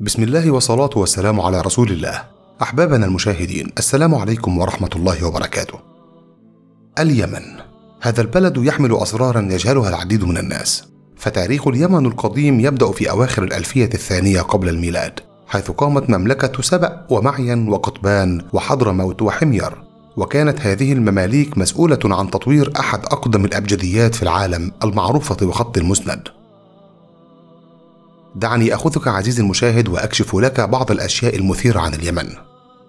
بسم الله والصلاة والسلام على رسول الله أحبابنا المشاهدين السلام عليكم ورحمة الله وبركاته اليمن هذا البلد يحمل أسرارا يجهلها العديد من الناس فتاريخ اليمن القديم يبدأ في أواخر الألفية الثانية قبل الميلاد حيث قامت مملكة سبأ ومعين وقطبان وحضرموت وحمير وكانت هذه المماليك مسؤولة عن تطوير أحد أقدم الأبجديات في العالم المعروفة بخط المسند. دعني أخذك عزيزي المشاهد وأكشف لك بعض الأشياء المثيرة عن اليمن.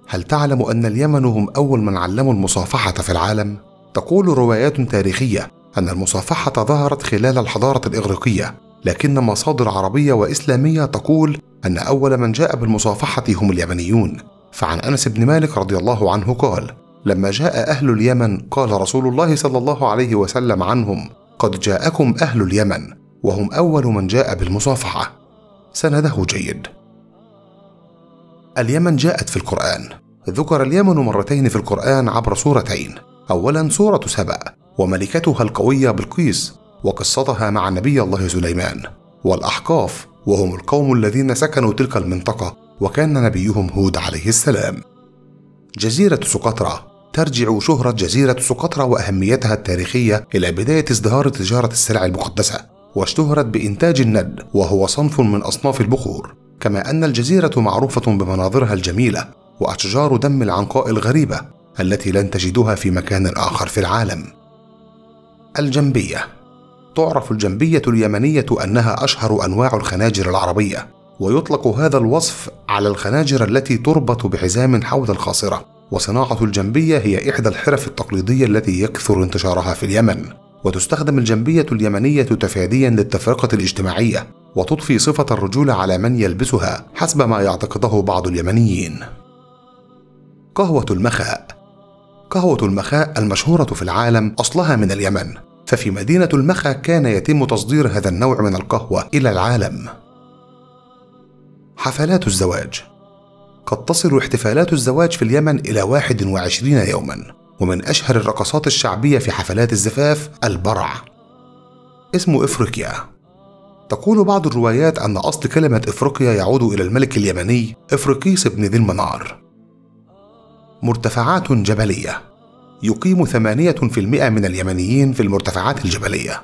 هل تعلم أن اليمن هم أول من علموا المصافحة في العالم؟ تقول روايات تاريخية أن المصافحة ظهرت خلال الحضارة الإغريقية، لكن مصادر عربية وإسلامية تقول أن أول من جاء بالمصافحة هم اليمنيون، فعن أنس بن مالك رضي الله عنه قال: لما جاء أهل اليمن قال رسول الله صلى الله عليه وسلم عنهم قد جاءكم أهل اليمن وهم أول من جاء بالمصافحة سنده جيد اليمن جاءت في القرآن ذكر اليمن مرتين في القرآن عبر سورتين أولا سورة سبأ وملكتها القوية بلقيس وقصتها مع نبي الله سليمان والأحقاف وهم القوم الذين سكنوا تلك المنطقة وكان نبيهم هود عليه السلام جزيرة سقطرى ترجع شهرة جزيرة سقطرى وأهميتها التاريخية إلى بداية ازدهار تجارة السلع المقدسة واشتهرت بإنتاج الند وهو صنف من أصناف البخور كما أن الجزيرة معروفة بمناظرها الجميلة وأشجار دم العنقاء الغريبة التي لن تجدها في مكان آخر في العالم الجنبية تعرف الجنبية اليمنية أنها أشهر أنواع الخناجر العربية ويطلق هذا الوصف على الخناجر التي تربط بحزام حول الخاصرة وصناعة الجنبية هي إحدى الحرف التقليدية التي يكثر انتشارها في اليمن وتستخدم الجنبية اليمنية تفاديا للتفرقة الاجتماعية وتضفي صفة الرجولة على من يلبسها حسب ما يعتقده بعض اليمنيين قهوة المخاء قهوة المخاء المشهورة في العالم أصلها من اليمن ففي مدينة المخا كان يتم تصدير هذا النوع من القهوة إلى العالم حفلات الزواج قد تصل احتفالات الزواج في اليمن إلى 21 يوما ومن أشهر الرقصات الشعبية في حفلات الزفاف البرع اسم إفريقيا تقول بعض الروايات أن أصل كلمة إفريقيا يعود إلى الملك اليمني إفريقيس بن ذي المنار مرتفعات جبلية يقيم ثمانية في المئة من اليمنيين في المرتفعات الجبلية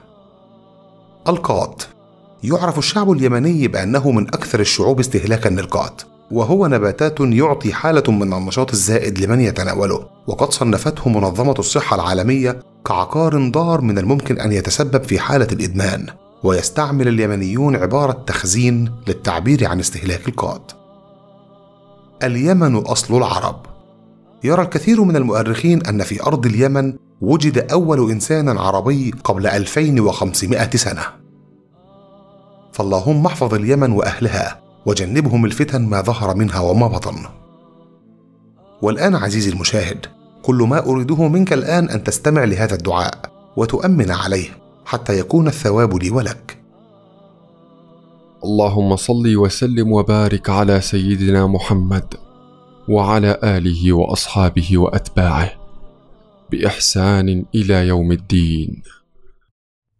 القاط يعرف الشعب اليمني بأنه من أكثر الشعوب استهلاكا للقات وهو نباتات يعطي حالة من النشاط الزائد لمن يتناوله وقد صنفته منظمة الصحة العالمية كعقار ضار من الممكن أن يتسبب في حالة الإدمان ويستعمل اليمنيون عبارة تخزين للتعبير عن استهلاك القات اليمن أصل العرب يرى الكثير من المؤرخين أن في أرض اليمن وجد أول إنسان عربي قبل 2500 سنة فاللهم احفظ اليمن واهلها وجنبهم الفتن ما ظهر منها وما بطن والان عزيزي المشاهد كل ما اريده منك الان ان تستمع لهذا الدعاء وتؤمن عليه حتى يكون الثواب لي ولك اللهم صل وسلم وبارك على سيدنا محمد وعلى اله واصحابه واتباعه باحسان الى يوم الدين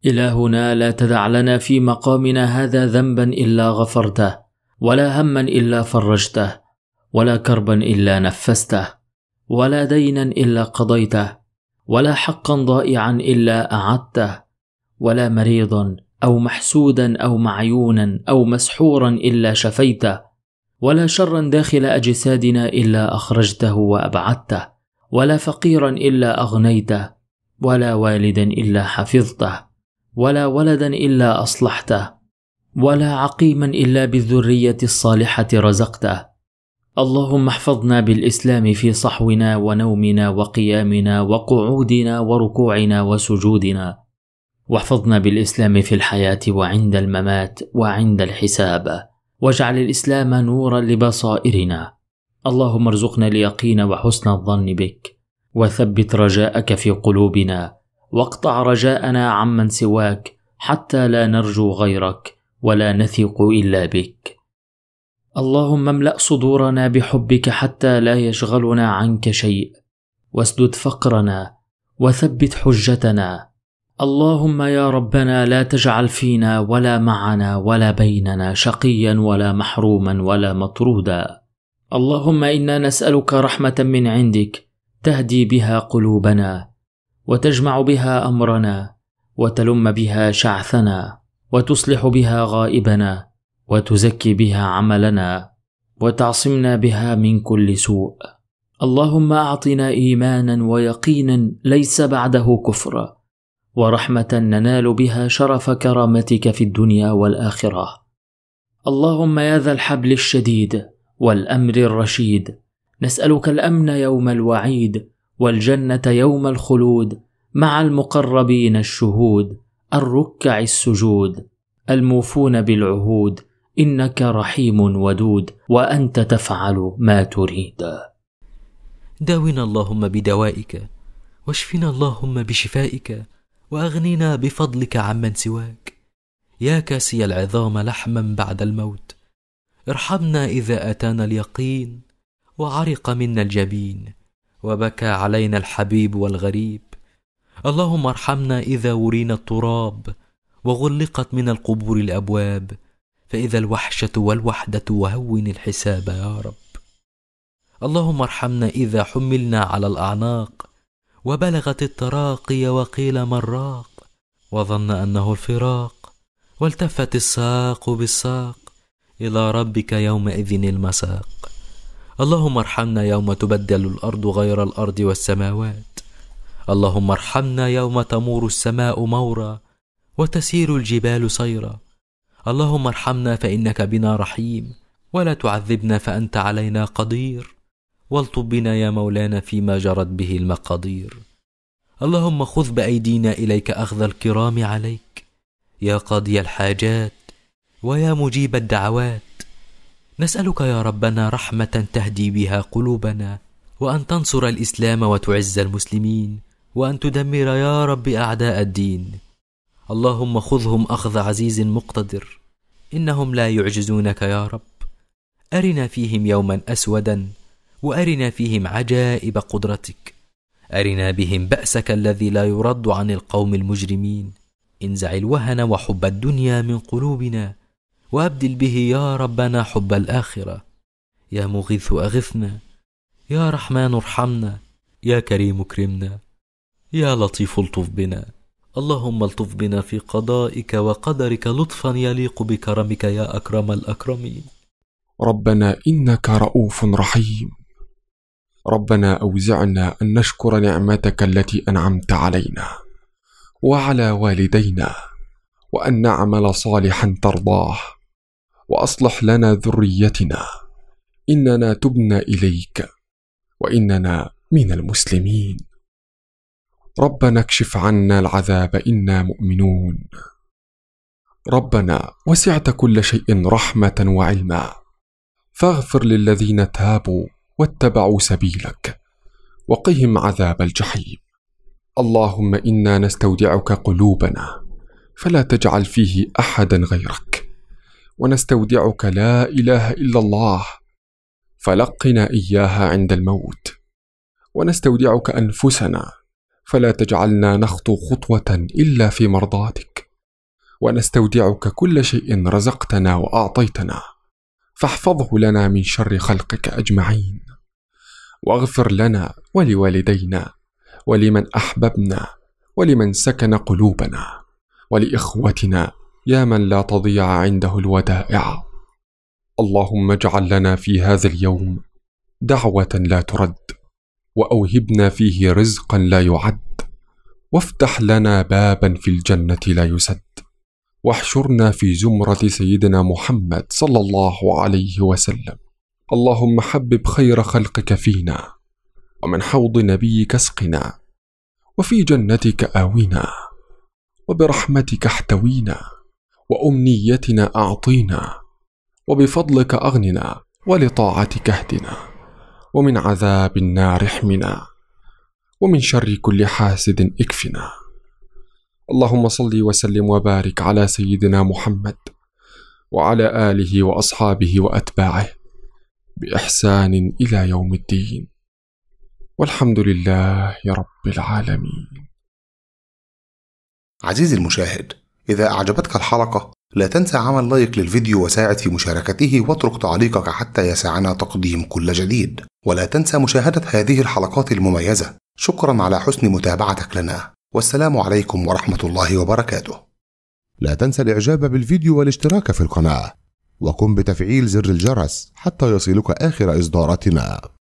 إلهنا لا تدع لنا في مقامنا هذا ذنبا إلا غفرته ولا هما إلا فرجته ولا كربا إلا نفسته ولا دينا إلا قضيته ولا حقا ضائعا إلا أعدته ولا مريضا أو محسودا أو معيونا أو مسحورا إلا شفيته ولا شرا داخل أجسادنا إلا أخرجته وأبعدته ولا فقيرا إلا أغنيته ولا والدا إلا حفظته ولا ولدا الا اصلحته ولا عقيما الا بالذريه الصالحه رزقته اللهم احفظنا بالاسلام في صحونا ونومنا وقيامنا وقعودنا وركوعنا وسجودنا واحفظنا بالاسلام في الحياه وعند الممات وعند الحساب واجعل الاسلام نورا لبصائرنا اللهم ارزقنا اليقين وحسن الظن بك وثبت رجاءك في قلوبنا واقطع رجاءنا عمن سواك حتى لا نرجو غيرك ولا نثق الا بك اللهم املا صدورنا بحبك حتى لا يشغلنا عنك شيء واسدد فقرنا وثبت حجتنا اللهم يا ربنا لا تجعل فينا ولا معنا ولا بيننا شقيا ولا محروما ولا مطرودا اللهم انا نسالك رحمه من عندك تهدي بها قلوبنا وتجمع بها امرنا وتلم بها شعثنا وتصلح بها غائبنا وتزكي بها عملنا وتعصمنا بها من كل سوء اللهم اعطنا ايمانا ويقينا ليس بعده كفر ورحمه ننال بها شرف كرامتك في الدنيا والاخره اللهم يا ذا الحبل الشديد والامر الرشيد نسالك الامن يوم الوعيد والجنة يوم الخلود مع المقربين الشهود الركع السجود الموفون بالعهود إنك رحيم ودود وأنت تفعل ما تريد داونا اللهم بدوائك واشفنا اللهم بشفائك واغننا بفضلك عمن سواك يا كاسي العظام لحما بعد الموت ارحمنا اذا اتانا اليقين وعرق منا الجبين وبكى علينا الحبيب والغريب اللهم ارحمنا اذا ورينا التراب وغلقت من القبور الابواب فاذا الوحشه والوحده وهون الحساب يا رب اللهم ارحمنا اذا حملنا على الاعناق وبلغت التراقي وقيل من راق وظن انه الفراق والتفت الساق بالساق الى ربك يومئذ المساق اللهم ارحمنا يوم تبدل الارض غير الارض والسماوات اللهم ارحمنا يوم تمور السماء مورا وتسير الجبال سيرا اللهم ارحمنا فانك بنا رحيم ولا تعذبنا فانت علينا قدير والطب بنا يا مولانا فيما جرت به المقادير اللهم خذ بايدينا اليك اخذ الكرام عليك يا قاضي الحاجات ويا مجيب الدعوات نسألك يا ربنا رحمة تهدي بها قلوبنا وأن تنصر الإسلام وتعز المسلمين وأن تدمر يا رب أعداء الدين اللهم خذهم أخذ عزيز مقتدر إنهم لا يعجزونك يا رب أرنا فيهم يوما أسودا وأرنا فيهم عجائب قدرتك أرنا بهم بأسك الذي لا يرد عن القوم المجرمين انزع الوهن وحب الدنيا من قلوبنا وأبدل به يا ربنا حب الآخرة يا مغيث أغثنا يا رحمن ارحمنا يا كريم اكرمنا يا لطيف الطف بنا اللهم الطف بنا في قضائك وقدرك لطفا يليق بكرمك يا أكرم الأكرمين ربنا إنك رؤوف رحيم ربنا أوزعنا أن نشكر نعمتك التي أنعمت علينا وعلى والدينا وأن نعمل صالحا ترضاه واصلح لنا ذريتنا اننا تبنا اليك واننا من المسلمين ربنا اكشف عنا العذاب انا مؤمنون ربنا وسعت كل شيء رحمه وعلما فاغفر للذين تابوا واتبعوا سبيلك وقهم عذاب الجحيم اللهم انا نستودعك قلوبنا فلا تجعل فيه احدا غيرك ونستودعك لا اله الا الله فلقنا اياها عند الموت ونستودعك انفسنا فلا تجعلنا نخطو خطوه الا في مرضاتك ونستودعك كل شيء رزقتنا واعطيتنا فاحفظه لنا من شر خلقك اجمعين واغفر لنا ولوالدينا ولمن احببنا ولمن سكن قلوبنا ولاخوتنا يا من لا تضيع عنده الودائع اللهم اجعل لنا في هذا اليوم دعوه لا ترد واوهبنا فيه رزقا لا يعد وافتح لنا بابا في الجنه لا يسد واحشرنا في زمره سيدنا محمد صلى الله عليه وسلم اللهم حبب خير خلقك فينا ومن حوض نبيك اسقنا وفي جنتك آوينا وبرحمتك احتوينا وامنيتنا اعطينا وبفضلك اغننا ولطاعتك اهدنا ومن عذاب النار احمنا ومن شر كل حاسد اكفنا اللهم صل وسلم وبارك على سيدنا محمد وعلى اله واصحابه واتباعه باحسان الى يوم الدين والحمد لله رب العالمين عزيزي المشاهد إذا أعجبتك الحلقة لا تنسى عمل لايك للفيديو وساعد في مشاركته واترك تعليقك حتى يسعنا تقديم كل جديد ولا تنسى مشاهدة هذه الحلقات المميزة شكرا على حسن متابعتك لنا والسلام عليكم ورحمة الله وبركاته لا تنسى الإعجاب بالفيديو والاشتراك في القناة وقم بتفعيل زر الجرس حتى يصلك آخر إصداراتنا